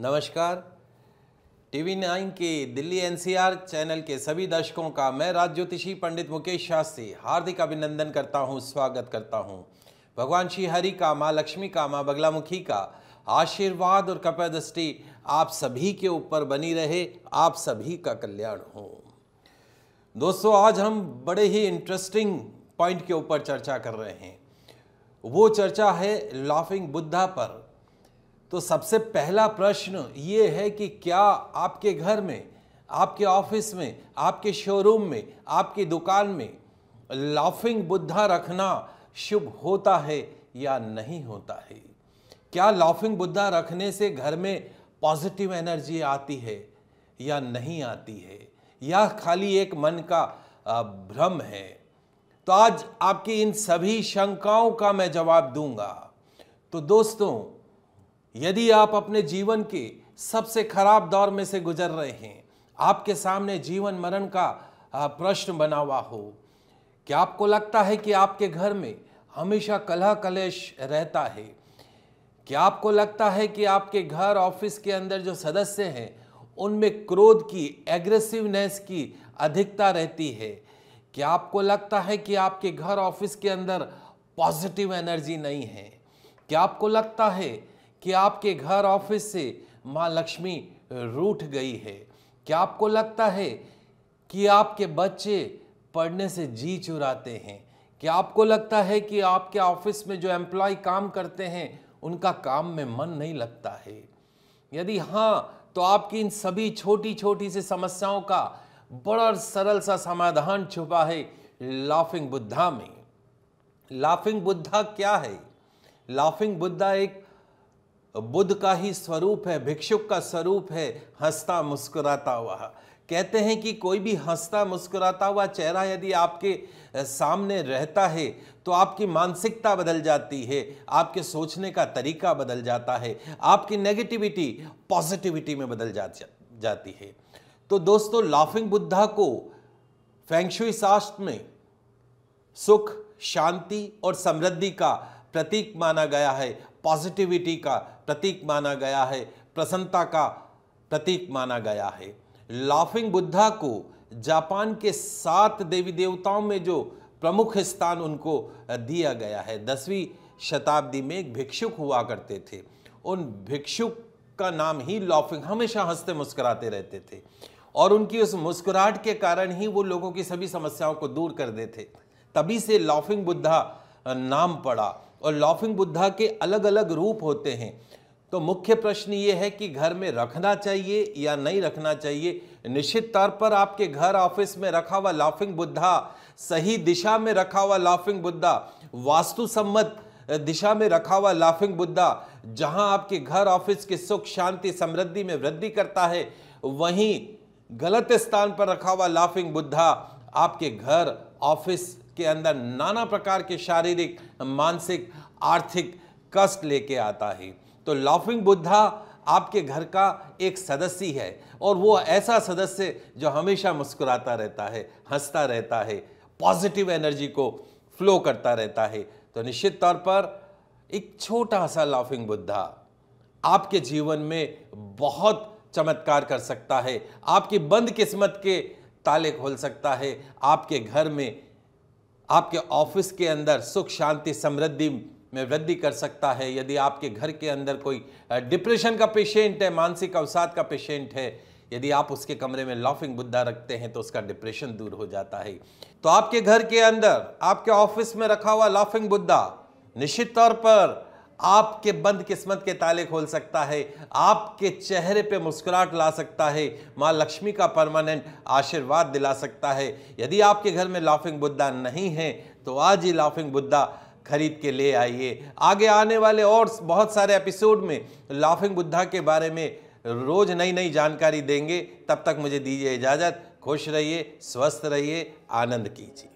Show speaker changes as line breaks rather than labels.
नमस्कार TV nine के Delhi NCR channel के सभी दर्शकों का मैं राज ज्योतिषी पंडित मुकेश शास्त्री हार्दिक अभिनंदन करता हूं स्वागत करता हूं भगवान श्री हरि का माँ लक्ष्मी का माँ बगलामुखी का आशीर्वाद और कपय दृष्टि आप सभी के ऊपर बनी रहे आप सभी का कल्याण हो दोस्तों आज हम बड़े ही इंटरेस्टिंग पॉइंट के ऊपर चर्चा कर रहे हैं वो चर्चा है लाफिंग बुद्धा पर तो सबसे पहला प्रश्न ये है कि क्या आपके घर में आपके ऑफिस में आपके शोरूम में आपकी दुकान में लाफिंग बुद्धा रखना शुभ होता है या नहीं होता है क्या लाफिंग बुद्धा रखने से घर में पॉजिटिव एनर्जी आती है या नहीं आती है या खाली एक मन का भ्रम है तो आज आपकी इन सभी शंकाओं का मैं जवाब दूंगा तो दोस्तों यदि आप अपने जीवन के सबसे खराब दौर में से गुजर रहे हैं आपके सामने जीवन मरण का प्रश्न बना हुआ हो क्या आपको लगता है कि आपके घर में हमेशा कलह कलेश रहता है क्या आपको लगता है कि आपके घर ऑफिस के अंदर जो सदस्य हैं उनमें क्रोध की एग्रेसिवनेस की अधिकता रहती है क्या आपको लगता है कि आपके घर ऑफिस के अंदर पॉजिटिव एनर्जी नहीं है क्या आपको लगता है कि आपके घर ऑफिस से माँ लक्ष्मी रूठ गई है क्या आपको लगता है कि आपके बच्चे पढ़ने से जी चुराते हैं क्या आपको लगता है कि आपके ऑफिस में जो एम्प्लॉय काम करते हैं उनका काम में मन नहीं लगता है यदि हाँ तो आपकी इन सभी छोटी छोटी सी समस्याओं का बड़ा सरल सा समाधान छुपा है लाफिंग बुद्धा में लाफिंग बुद्धा क्या है लाफिंग बुद्धा एक बुद्ध का ही स्वरूप है भिक्षुक का स्वरूप है हंसता मुस्कुराता हुआ कहते हैं कि कोई भी हंसता मुस्कुराता हुआ चेहरा यदि आपके सामने रहता है तो आपकी मानसिकता बदल जाती है आपके सोचने का तरीका बदल जाता है आपकी नेगेटिविटी पॉजिटिविटी में बदल जा, जाती है तो दोस्तों लाफिंग बुद्धा को फेंगशुई शास्त्र में सुख शांति और समृद्धि का प्रतीक माना गया है पॉजिटिविटी का प्रतीक माना गया है प्रसन्नता का प्रतीक माना गया है लाफिंग बुद्धा को जापान के सात देवी देवताओं में जो प्रमुख स्थान उनको दिया गया है दसवीं शताब्दी में एक भिक्षुक हुआ करते थे उन भिक्षुक का नाम ही लॉफिंग हमेशा हंसते मुस्कुराते रहते थे और उनकी उस मुस्कुराहट के कारण ही वो लोगों की सभी समस्याओं को दूर कर देते तभी से लॉफिंग बुद्धा नाम पड़ा और लॉफिंग बुद्धा के अलग अलग रूप होते हैं तो मुख्य प्रश्न ये है कि घर में रखना चाहिए या नहीं रखना चाहिए निश्चित तौर पर आपके घर ऑफिस में रखा हुआ लाफिंग बुद्धा सही दिशा में रखा हुआ लाफिंग बुद्धा वास्तु सम्मत दिशा में रखा हुआ लाफिंग बुद्धा जहां आपके घर ऑफिस की सुख शांति समृद्धि में वृद्धि करता है वहीं गलत स्थान पर रखा हुआ लाफिंग बुद्धा आपके घर ऑफिस के अंदर नाना प्रकार के शारीरिक मानसिक आर्थिक कष्ट लेके आता है तो लाफिंग बुद्धा आपके घर का एक सदस्य है और वो ऐसा सदस्य जो हमेशा मुस्कुराता रहता है हंसता रहता है पॉजिटिव एनर्जी को फ्लो करता रहता है तो निश्चित तौर पर एक छोटा सा लाफिंग बुद्धा आपके जीवन में बहुत चमत्कार कर सकता है आपकी बंद किस्मत के ताले खोल सकता है आपके घर में आपके ऑफिस के अंदर सुख शांति समृद्धि में वृद्धि कर सकता है यदि आपके घर के अंदर कोई डिप्रेशन का पेशेंट है मानसिक अवसाद का पेशेंट है यदि आप उसके कमरे में लॉफिंग बुद्धा रखते हैं तो उसका डिप्रेशन दूर हो जाता है तो आपके घर के अंदर आपके ऑफिस में रखा हुआ लॉफिंग बुद्धा निश्चित तौर पर आपके बंद किस्मत के ताले खोल सकता है आपके चेहरे पे मुस्कुराहट ला सकता है माँ लक्ष्मी का परमानेंट आशीर्वाद दिला सकता है यदि आपके घर में लाफिंग बुद्धा नहीं है तो आज ही लाफिंग बुद्धा खरीद के ले आइए आगे आने वाले और बहुत सारे एपिसोड में लाफिंग बुद्धा के बारे में रोज़ नई नई जानकारी देंगे तब तक मुझे दीजिए इजाज़त खुश रहिए स्वस्थ रहिए आनंद कीजिए